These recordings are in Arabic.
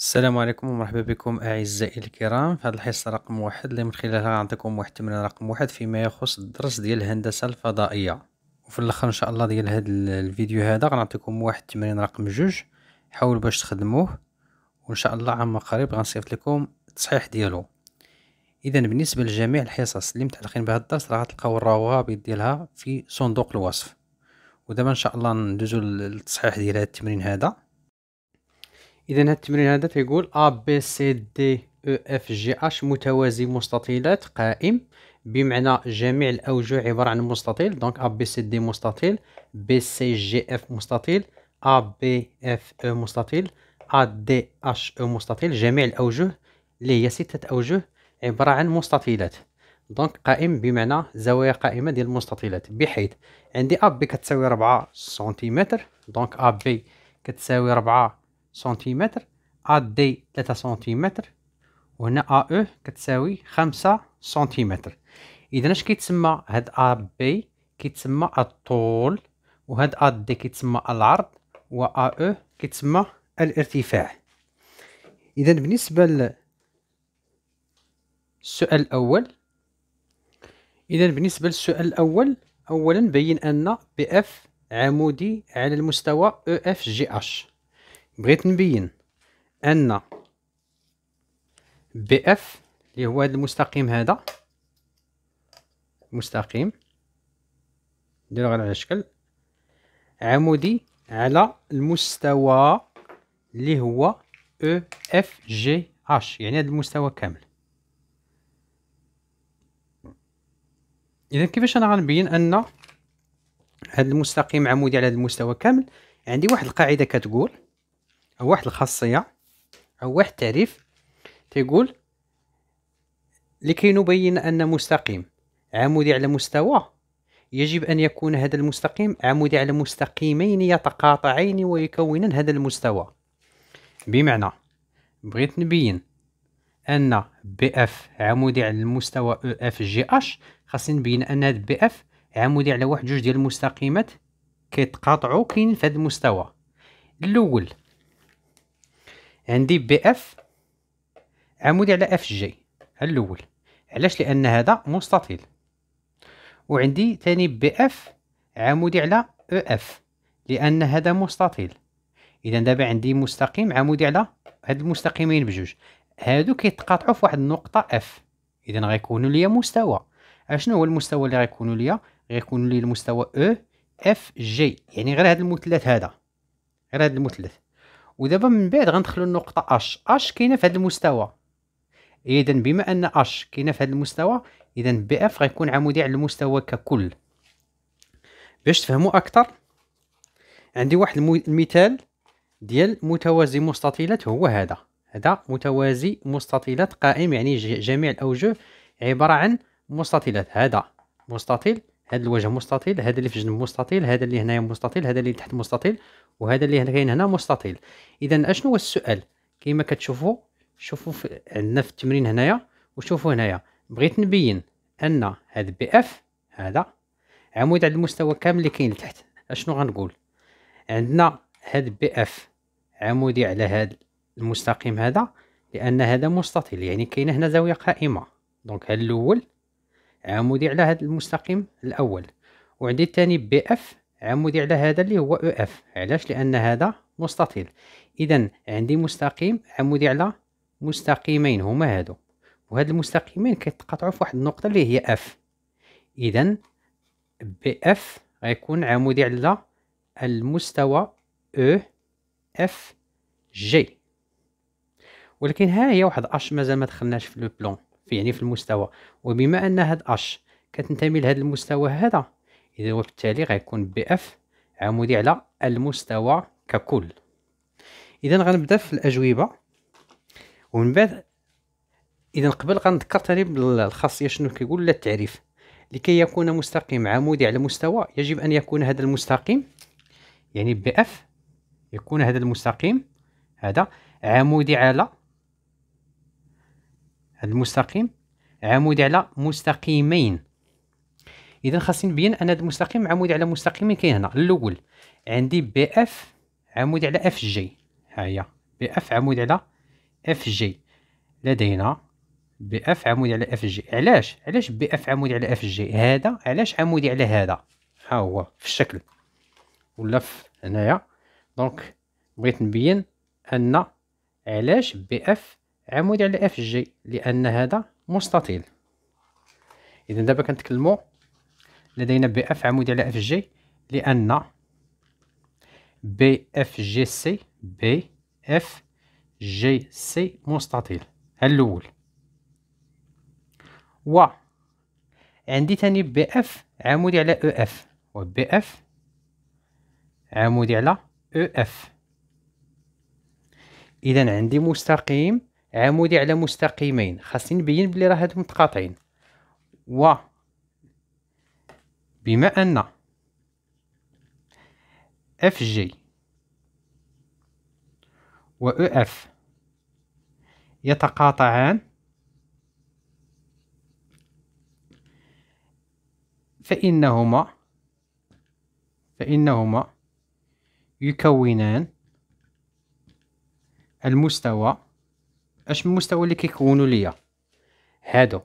السلام عليكم ومرحبا بكم اعزائي الكرام في هذه الحصه رقم واحد اللي من خلالها غنعطيكم واحد التمرين رقم واحد فيما يخص الدرس ديال الهندسه الفضائيه وفي الاخر ان شاء الله ديال هذا الفيديو هذا غنعطيكم واحد التمرين رقم جوج حاول باش تخدموه وان شاء الله عما قريب غنصيفط لكم التصحيح ديالو اذا بالنسبه لجميع الحصص اللي متعلقين بهذا الدرس راه غتلقاو الروابط ديالها في صندوق الوصف ودابا ان شاء الله ندوزو للتصحيح ديال هذا التمرين هذا اذا التمرين هذا تيقول ا بي سي دي او اف جي اش متوازي مستطيلات قائم بمعنى جميع الاوجه عباره عن مستطيل دونك ا بي سي دي مستطيل بي سي جي اف مستطيل ا بي اف او مستطيل ا دي اش او مستطيل جميع الاوجه اللي هي سته اوجه عباره عن مستطيلات دونك قائم بمعنى زوايا قائمه ديال المستطيلات بحيث عندي ا بي كتساوي 4 سنتيمتر دونك ا بي كتساوي 4 سنتيمتر ا دي 3 سنتيمتر وهنا ا او e كتساوي 5 سنتيمتر اذا اش كيتسمى هاد ا بي كيتسمى الطول وهاد ا دي كيتسمى العرض و ا او e كيتسمى الارتفاع اذا بالنسبه للسؤال الاول اذا بالنسبه للسؤال الاول اولا بين ان بي اف عمودي على المستوى او اف جي اش بغيت نبين ان بي اف اللي هو هذا المستقيم هذا مستقيم نديرو غير على الشكل عمودي على المستوى اللي هو او اف جي اش يعني هذا المستوى كامل اذا كيفاش انا غنبين ان هذا المستقيم عمودي على هذا المستوى كامل عندي واحد القاعده كتقول أو واحد الخاصية أو واحد التعريف تيقول لكي نبين أن مستقيم عمودي على مستوى يجب أن يكون هذا المستقيم عمودي على مستقيمين يتقاطعين ويكونان هذا المستوى بمعنى بغيت نبين أن بي اف عمودي على المستوى او اف جي اش خاصني نبين أن هذا بي اف عمودي على واحد جوج ديال المستقيمات كيتقاطعوا كاين في هذا المستوى الأول عندي بي اف عمودي على اف جي الاول علاش لان هذا مستطيل وعندي ثاني بي اف عمودي على او اف لان هذا مستطيل اذا دابا عندي مستقيم عمودي على هاد المستقيمين بجوج هادو كيتقاطعوا في واحد النقطه اف اذا غيكونوا ليا مستوى اشنو هو المستوى اللي غيكونوا ليا غيكونوا لي المستوى او اف جي يعني غير هاد المثلث هذا غير هاد المثلث ودابا من بعد غندخلو النقطه اش اش كاينه في هذا المستوى اذا بما ان اش كاينه في هذا المستوى اذا بي اف غيكون عمودي على المستوى ككل باش تفهموا اكثر عندي واحد المثال ديال متوازي مستطيلات هو هذا هذا متوازي مستطيلات قائم يعني جميع الاوجه عباره عن مستطيلات هذا مستطيل هذا الوجه مستطيل هذا اللي في الجنب مستطيل هذا اللي هنايا مستطيل هذا اللي تحت مستطيل وهذا اللي كاين هنا مستطيل اذا اشنو هو السؤال كما كتشوفوا شوفوا عندنا في التمرين هنايا وشوفوا هنايا بغيت نبين ان هذا بي اف هذا عمود على المستوى كامل اللي كاين لتحت اشنو غنقول عندنا هذا بي اف عمودي على هذا المستقيم هذا لان هذا مستطيل يعني كاينه هنا زاويه قائمه دونك هذا الاول عمودي على هذا المستقيم الاول وعندي الثاني بي اف عمودي على هذا اللي هو او e اف علاش لان هذا مستطيل اذا عندي مستقيم عمودي على مستقيمين هما هادو وهاد المستقيمين كيتقاطعوا في واحد النقطه اللي هي اف اذا بي اف غيكون عمودي على المستوى او اف جي ولكن ها هي واحد اش مازال ما دخلناش في لو بلون في يعني في المستوى وبما ان هاد اش كتنتمي لهذا المستوى هذا اذا وبالتالي غيكون بي اف عمودي على المستوى ككل اذا غنبدا في الاجوبه ومن بعد اذا قبل غنذكر ثاني بالخاصيه شنو كيقول لا التعريف لكي يكون مستقيم عمودي على المستوى يجب ان يكون هذا المستقيم يعني بي اف يكون هذا المستقيم هذا عمودي على هذا المستقيم عمودي على مستقيمين اذا خاصني نبين ان هذا المستقيم عمودي على مستقيمين كاين هنا الاول عندي بي اف عمودي على اف جي ها هي بي اف عمودي على اف جي لدينا بي اف عمودي على اف جي علاش علاش بي اف عمودي على اف جي هذا علاش عمودي على هذا ها هو في الشكل ولا في هنايا دونك بغيت نبين ان علاش بي اف عمودي على اف جي لان هذا مستطيل اذا دابا كنتكلموا لدينا بي اف عمودي على اف جي لان بي اف جي سي بي اف جي سي مستطيل هل الاول و عندي ثاني بي اف عمودي على او اف وبي اف عمودي على او e اف اذا عندي مستقيم عمودي على مستقيمين خاصني نبين بلي راه هادو متقاطعين و بما ان اف جي و او e اف يتقاطعان فإنهما فإنهما يكونان المستوى اش المستوى اللي كيكونوا ليا هادو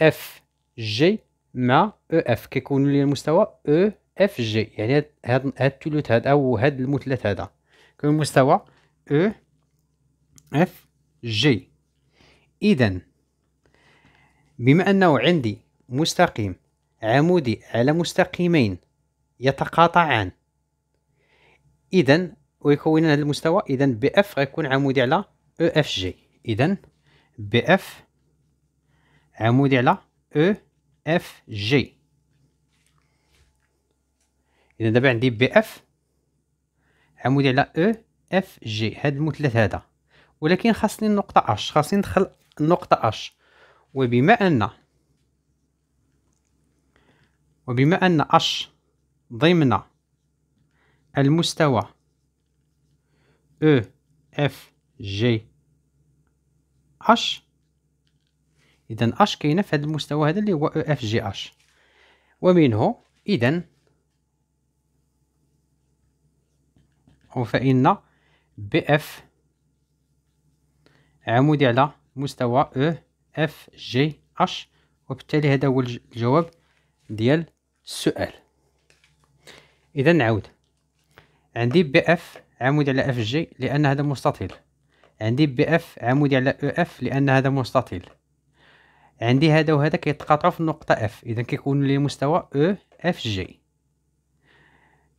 اف جي مع او e اف كيكونوا ليا المستوى او اف جي يعني هاد هاد الثلث هذا او هاد المثلث هذا كيكون المستوى او اف جي اذا بما انه عندي مستقيم عمودي على مستقيمين يتقاطعان اذا ويكونان هذا المستوى اذا باف غيكون عمودي على او اف جي اذا بي اف عمودي على او اف جي اذا دابا عندي بي اف عمودي على او اف جي هاد المثلث هذا ولكن خاصني النقطه اش خاصني ندخل النقطه اش وبما ان وبما ان اش ضمن المستوى او e اف جي اش اذا اش كاينه في هذا المستوى هذا اللي هو اف جي اش ومنه اذا فان بي اف عمودي على مستوى او اف جي اش وبالتالي هذا هو الجواب ديال السؤال اذا نعود عندي بي اف عمودي على اف جي لان هذا مستطيل عندي بي اف عمودي على او اف لان هذا مستطيل عندي هذا وهذا كيتقاطعوا في النقطه اف اذا كيكون لي مستوى او اف جي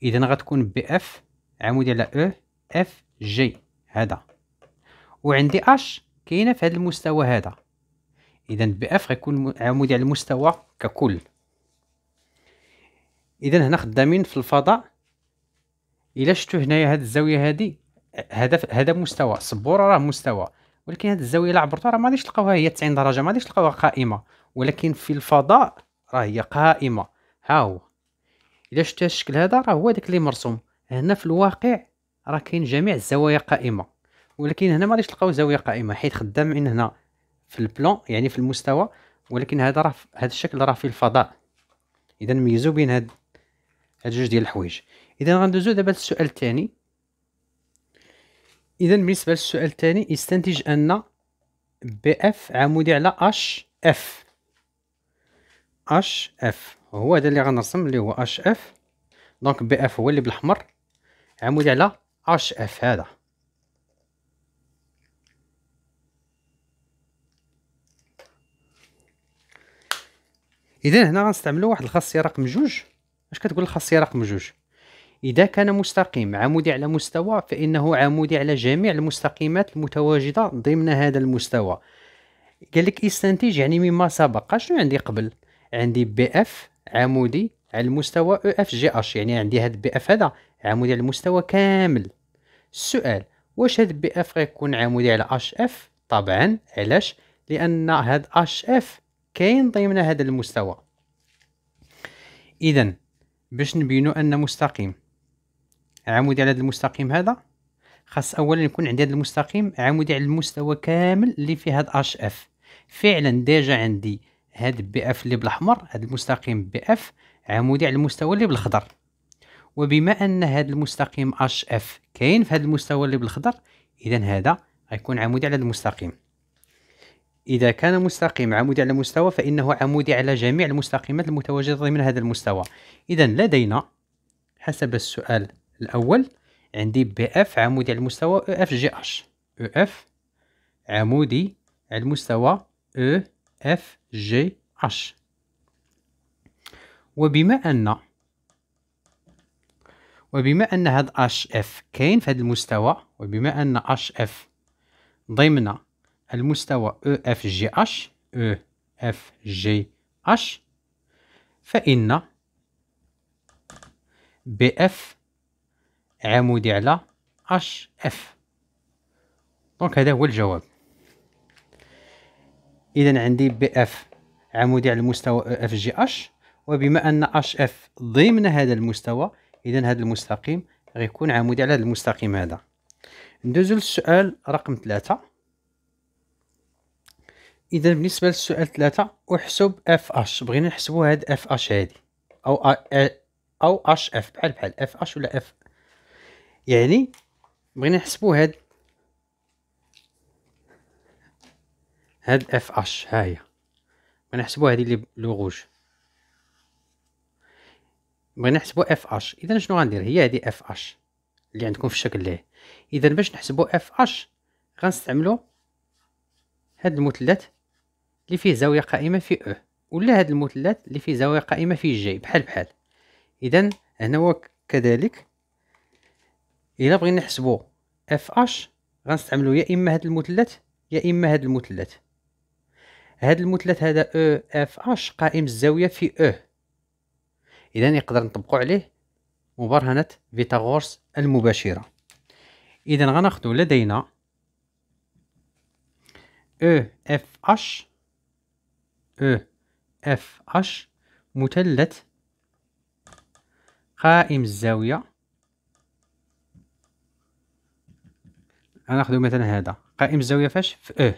اذا غتكون بي اف عمودي على او اف جي هذا وعندي اش كاينه في هذا المستوى هذا اذا بي اف غيكون عمودي على المستوى ككل اذا هنا خدامين في الفضاء الا شفتوا هنايا هذه الزاويه هذه هدف هذا مستوى السبوره راه مستوى ولكن هذه الزاويه اللي عبرتها راه ما غاديش تلقاوها هي 90 درجه ما غاديش تلقاوها قائمه ولكن في الفضاء راه هي قائمه ها هو الا شفت الشكل هذا راه هو داك اللي مرسوم هنا في الواقع راه كاين جميع الزوايا قائمه ولكن هنا ما غاديش تلقاو زاويه قائمه حيت خدام من هنا في البلون يعني في المستوى ولكن هذا راه هذا الشكل راه في الفضاء اذا ميزو بين هاد هاد جوج ديال الحوايج اذا غندوزو دابا للسؤال الثاني اذا بالنسبه للسؤال الثاني يستنتج ان بي اف عمودي على اش اف اش اف هو هذا اللي غنرسم اللي هو اش اف دونك بي اف هو اللي بالاحمر عمودي على اش اف هذا اذا هنا غنستعملوا واحد الخاصيه رقم جوج اش كتقول الخاصيه رقم جوج إذا كان مستقيم عمودي على مستوى فإنه عمودي على جميع المستقيمات المتواجدة ضمن هذا المستوى قال لك استنتج يعني مما سبق شنو عندي قبل عندي بي اف عمودي على المستوى او اف جي اش يعني عندي هاد بي اف هذا عمودي على المستوى كامل السؤال واش هاد بي اف غيكون عمودي على اش اف طبعا علاش لان هاد اش اف كاين ضمن هذا المستوى اذا باش نبينو ان مستقيم عمودي على هذا المستقيم هذا خاص اولا يكون عندي هذا المستقيم عمودي على المستوى كامل اللي فيه هاد اش اف فعلا ديجا عندي هاد بي اف اللي بالاحمر هاد المستقيم بي اف عمودي على المستوى اللي بالخضر وبما ان هاد المستقيم اش اف كاين في هاد المستوى اللي بالخضر اذا هذا غيكون عمودي على المستقيم اذا كان مستقيم عمودي على مستوى فانه عمودي على جميع المستقيمات المتواجده ضمن هذا المستوى اذا لدينا حسب السؤال الاول عندي بي اف عمودي على المستوى او اف جي اش او اف عمودي على المستوى او اف جي اش وبما ان وبما ان هاد اش اف كاين في هذا المستوى وبما ان اش اف ضمن المستوى او اف جي اش او اف جي اش فان بي اف عمودي على اش اف دونك هذا هو الجواب اذا عندي بي اف عمودي على المستوى اف جي اش وبما ان اش اف ضمن هذا المستوى اذا هذا المستقيم غيكون عمودي على هذا المستقيم هذا ندوزو للسؤال رقم ثلاثة اذا بالنسبه للسؤال ثلاثة احسب اف اش بغينا نحسبوا هاد اف اش هادي او او اش اف بحال بحال اف اش ولا اف يعني بغينا نحسبو هاد هاد اف اش ها هي بغينا نحسبو هادي لي لوغوج بغينا نحسبو اف اش اذا شنو غندير هي هادي اف اش اللي عندكم في الشكل ليه اذا باش نحسبو اف اش غنستعملو هاد المثلث اللي فيه زاويه قائمه في او ولا هاد المثلث اللي فيه زاويه قائمه في جي بحال بحال اذا هنا هو كذلك الا بغينا نحسبو اف اش غنستعملو يا اما هاد المثلث يا اما هاد المثلث هاد المثلث هذا او اف اش قائم الزاويه في او e. اذا نقدر نطبقو عليه مبرهنه فيثاغورس المباشره اذا غناخدو لدينا او اف اش او اف اش مثلث قائم الزاويه غناخدو مثلا هذا قائم الزاويه فاش في او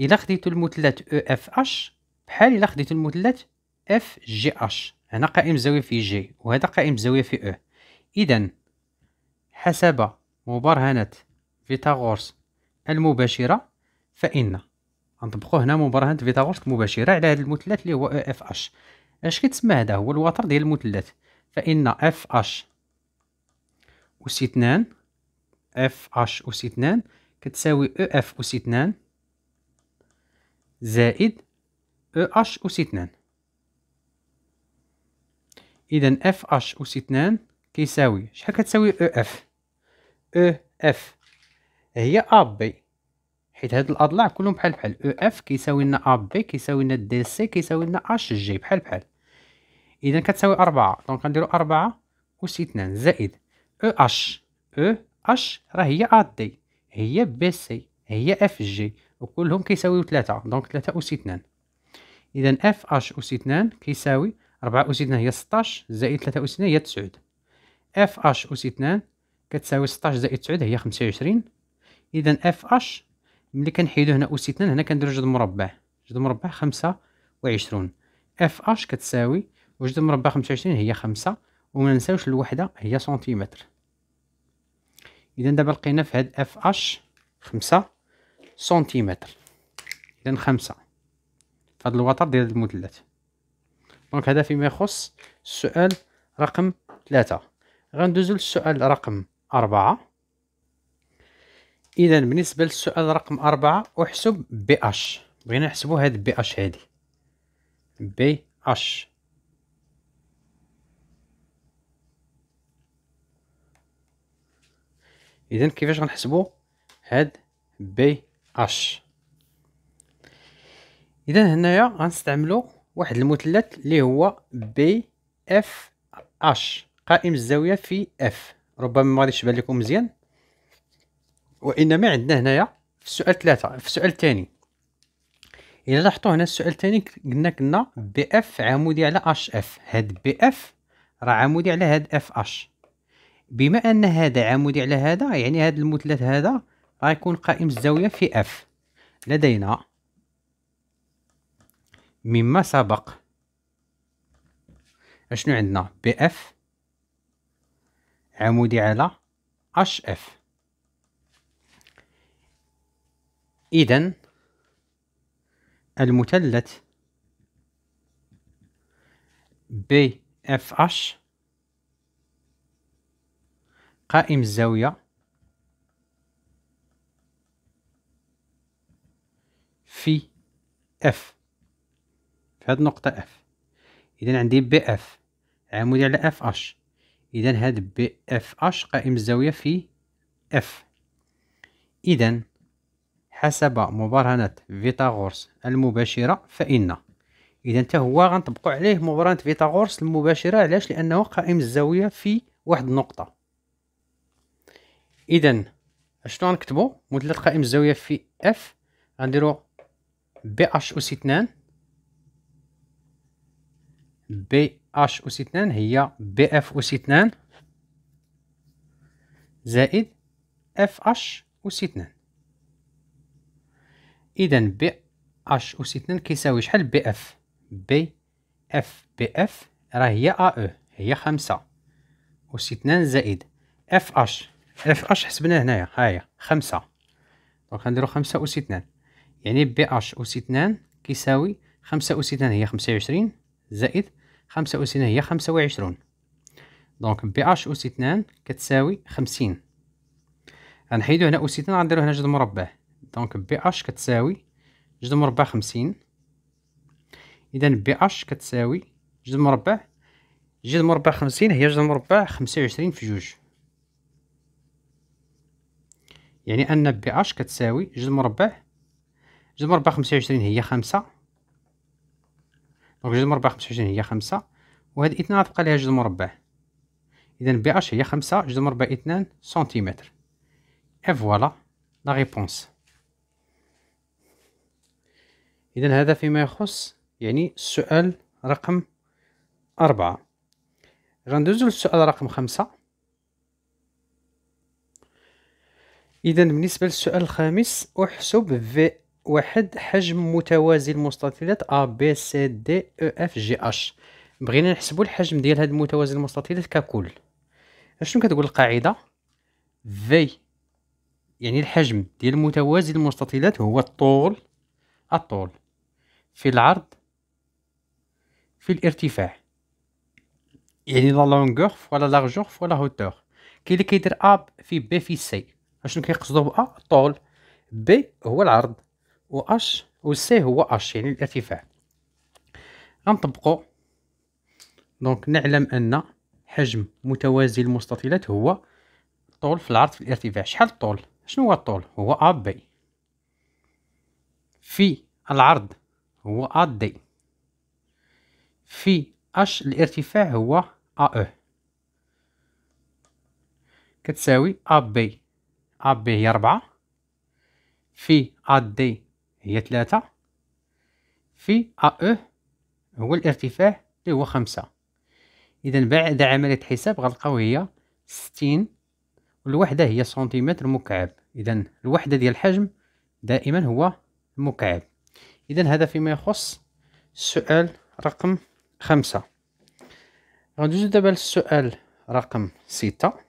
الا خديتو المثلث او اف اش بحال الا خديتو المثلث اف جي اش هنا قائم الزاويه في جي وهذا قائم الزاويه في او اذا حسب مبرهنه فيثاغورس المباشره فان غنطبقوا هنا مبرهنه فيثاغورس المباشره على هذا المثلث اللي هو او اف اش اش كيتسمى هذا هو الوتر ديال المثلث فان اف اش اس 2 اف اش أس اثنان كتساوي او اف أس اثنان زائد او اش أس اثنان إذا اف اش أس اثنان كيساوي شحال كتساوي او اف او اف هي ا بي حيت هاد الاضلاع كلهم بحال بحال او e اف كيساوي لنا ا بي كيساوي لنا دي سي كيساوي لنا اش جي بحال بحال اذا كتساوي أربعة دونك غنديروا أربعة أس اثنان زائد او اش او اش راه هي ا دي هي بي سي هي اف جي وكلهم كيساويو ثلاثة دونك ثلاثة أس اثنان إذا اف اش أس اثنان كيساوي ربعة أس اثنان هي ستاش زائد ثلاثة أس اثنان هي تسعود اف اش أس اثنان كتساوي ستاش زائد تسعود هي خمسة وعشرين إذا اف اش ملي كنحيدو هنا أس اثنان هنا كنديرو جد مربع جد مربع خمسة وعشرون اف اش كتساوي وجذر مربع خمسة وعشرين هي خمسة وما ننساوش الوحدة هي سنتيمتر اذا دابا لقينا في هاد اف اش خمسة سنتيمتر اذا خمسة في هاد الوتر ديال المثلث دونك هذا فيما يخص السؤال رقم ثلاثة غندوزو للسؤال رقم أربعة إذا بالنسبة للسؤال رقم أربعة أحسب بي أش بغينا نحسبو هاد بي أش هادي بي أش اذا كيفاش غنحسبوا هاد بي اش اذا هنايا غنستعملوا واحد المثلث اللي هو بي اف اش قائم الزاويه في اف ربما ما غاديش يبان لكم مزيان وانما عندنا هنايا في السؤال ثلاثة في السؤال الثاني الا لاحظتوا هنا السؤال الثاني قلنا كنا بي اف عمودي على اش اف هاد بي اف راه عمودي على هاد اف اش بما ان هذا عمودي على هذا يعني هذا المثلث هذا غيكون قائم الزاويه في اف لدينا مما سبق اشنو عندنا بي اف عمودي على اش اف اذا المثلث بي اف اش قائم الزاوية في اف في هاد النقطة اف اذا عندي بي اف عمودي على اف اش اذا هاد بي اف اش قائم الزاوية في اف اذا حسب مبرهنة فيتاغورس المباشرة فإن إذا حتى هو غنطبقو عليه مبرهنة فيتاغورس المباشرة علاش لأنه قائم الزاوية في واحد النقطة اذا شنو غنكتبو مثلث قائم الزاويه في اف غنديرو بي اش اس 2 بي اش اس 2 هي بي اف اس 2 زائد اف اش اس 2 اذا بي اش اس 2 كيساوي شحال بي اف بي اف بي اف راه هي ا او e، هي خمسة اس 2 زائد اف اش اف اش حسبنا هنايا هاهي خمسة دونك غنديرو خمسة أوس اثنان يعني بي اش أوس اثنان كيساوي خمسة أوس اثنان هي خمسة وعشرين زائد خمسة أوس اثنان هي خمسة وعشرون دونك بي اش أوس اثنان كتساوي خمسين غنحيدو هنا أوس اثنان غنديرو هنا جد مربع دونك بي اش كتساوي جد مربع خمسين إذا بي اش كتساوي جد مربع جد مربع خمسين هي جد مربع خمسة وعشرين في جوج يعني أن بي اش كتساوي جوج مربع جوج مربع خمسة وعشرين هي خمسة دونك جوج مربع خمسة وعشرين هي خمسة وهاد اثنان غتبقى ليها جوج مربع إذا بي اش هي خمسة جوج مربع اثنان سنتيمتر إي فوالا لا غيبونس إذا هذا فيما يخص يعني السؤال رقم أربعة غندوزو للسؤال رقم خمسة إذا بالنسبة للسؤال الخامس أحسب في واحد حجم متوازي المستطيلات ا بي سي دي او اف جي اش بغينا نحسبوا الحجم ديال هاد المتوازي المستطيلات ككل شنو كتقول القاعدة في يعني الحجم ديال متوازي المستطيلات هو الطول الطول في العرض في الارتفاع يعني لا لونغور فوالا لارجور فوالا هوتور كاين اللي كيدير اب في بي في سي اشنو كيقصدوا ب ا الطول بي هو العرض و اش و سي هو اش يعني الارتفاع غنطبقوا دونك نعلم ان حجم متوازي المستطيلات هو الطول في العرض في الارتفاع شحال الطول شنو هو الطول هو ا بي في العرض هو ا دي في اش الارتفاع هو ا او كتساوي ا بي اب هي ربعة في اد دي هي ثلاثة في ا او هو الارتفاع اللي هو خمسة اذا بعد عملية حساب غنلقاو هي ستين والوحدة هي سنتيمتر مكعب اذا الوحدة ديال الحجم دائما هو مكعب اذا هذا فيما يخص السؤال رقم خمسة غندوزو دابا للسؤال رقم ستة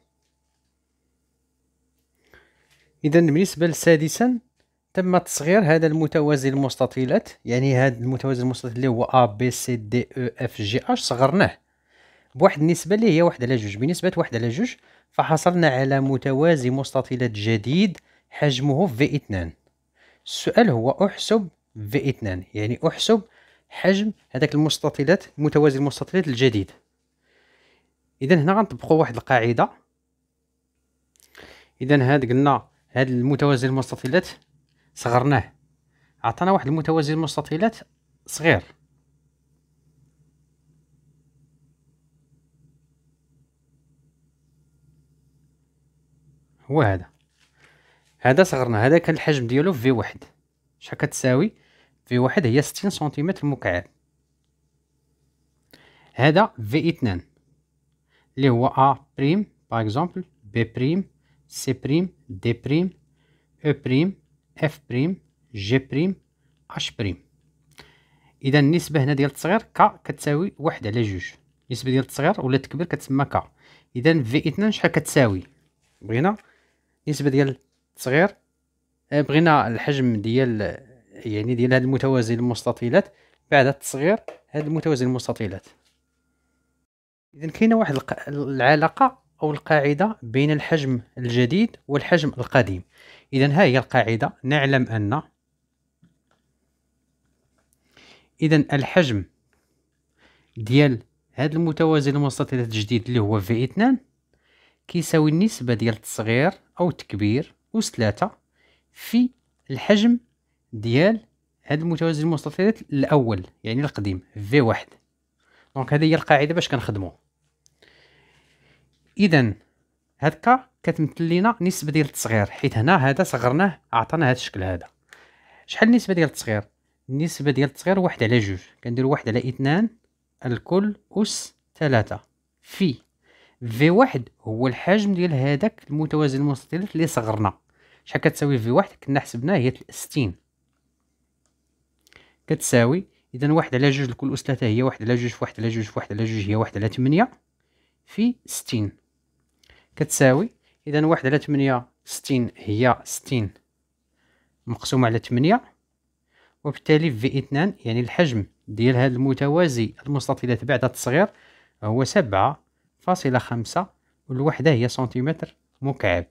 اذا بالنسبه لسادسا تم تصغير هذا المتوازي المستطيلات يعني هذا المتوازي المستطيل اللي هو ا بي سي دي او اف جي اش صغرناه بواحد النسبه اللي هي واحد على جوج بنسبه واحد على جوج فحصلنا على متوازي مستطيلات جديد حجمه في 2 السؤال هو احسب في 2 يعني احسب حجم هذاك المستطيلات متوازي المستطيلات الجديد اذا هنا غنطبقوا واحد القاعده اذا هاد قلنا هذا المتوازي المستطيلات صغرناه عطانا واحد المتوازي المستطيلات صغير هو هذا هذا صغرنا هذا كان الحجم ديالو في واحد شحال كتساوي في واحد هي ستين سنتيمتر مكعب هذا في اثنان اللي هو ا بريم باغ اكزومبل بي بريم سي بريم دي بريم او بريم اف بريم جي بريم اش بريم اذا النسبه هنا ديال الصغير ك كتساوي واحد على جوج النسبه ديال الصغير ولا الكبير كتسمى ك اذا في اثنان شحال كتساوي بغينا النسبه ديال الصغير بغينا الحجم ديال يعني ديال هاد المتوازي المستطيلات بعد التصغير هاد المتوازي المستطيلات اذا كاينه واحد العلاقه أو القاعدة بين الحجم الجديد والحجم القديم إذا ها هي القاعدة نعلم أن إذا الحجم ديال هذا المتوازي الوسطي الجديد اللي هو في اثنان كيساوي النسبة ديال التصغير أو التكبير أس 3 في الحجم ديال هذا المتوازي المستطيلات الأول يعني القديم في واحد دونك هذه هي القاعدة باش كنخدمو اذا هكا كتمثل لينا نسبه ديال التصغير حيت هنا هذا صغرناه عطانا هذا الشكل هذا شحال النسبه ديال التصغير النسبه ديال التصغير واحد على جوج كندير واحد على اثنان الكل اس ثلاثة في في واحد هو الحجم ديال هذاك المتوازي المستطيلات اللي صغرنا شحال كتساوي في واحد كنا حسبناه هي ستين كتساوي اذا واحد على جوج الكل اس ثلاثة هي واحد على جوج في واحد على جوج في واحد على جوج هي واحد على تمنية في ستين كتساوي اذا واحد على تمنية ستين هي ستين مقسومة على تمنية وبالتالي في اثنان يعني الحجم ديال هذا المتوازي المستطيلات بعد التصغير هو سبعة فاصلة خمسة والوحدة هي سنتيمتر مكعب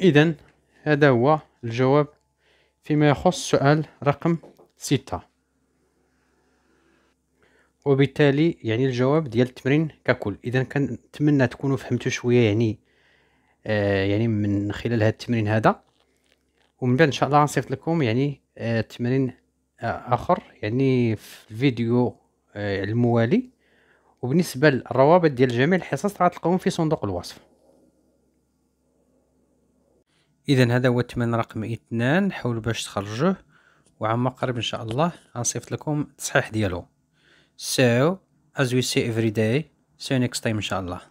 إذا هذا هو الجواب فيما يخص سؤال رقم ستة وبالتالي يعني الجواب ديال التمرين ككل اذا كنتمنى تكونوا فهمتوا شويه يعني آه يعني من خلال هذا التمرين هذا ومن بعد ان شاء الله غنصيفط لكم يعني آه تمرين آه اخر يعني في الفيديو آه الموالي وبالنسبه للروابط ديال جميع الحصص غتلقاهم في صندوق الوصف اذا هذا هو التمرين رقم اثنان حاولوا باش تخرجوه وعما قرب ان شاء الله غنصيفط لكم التصحيح ديالو So, as we say every day, see you next time, inshallah.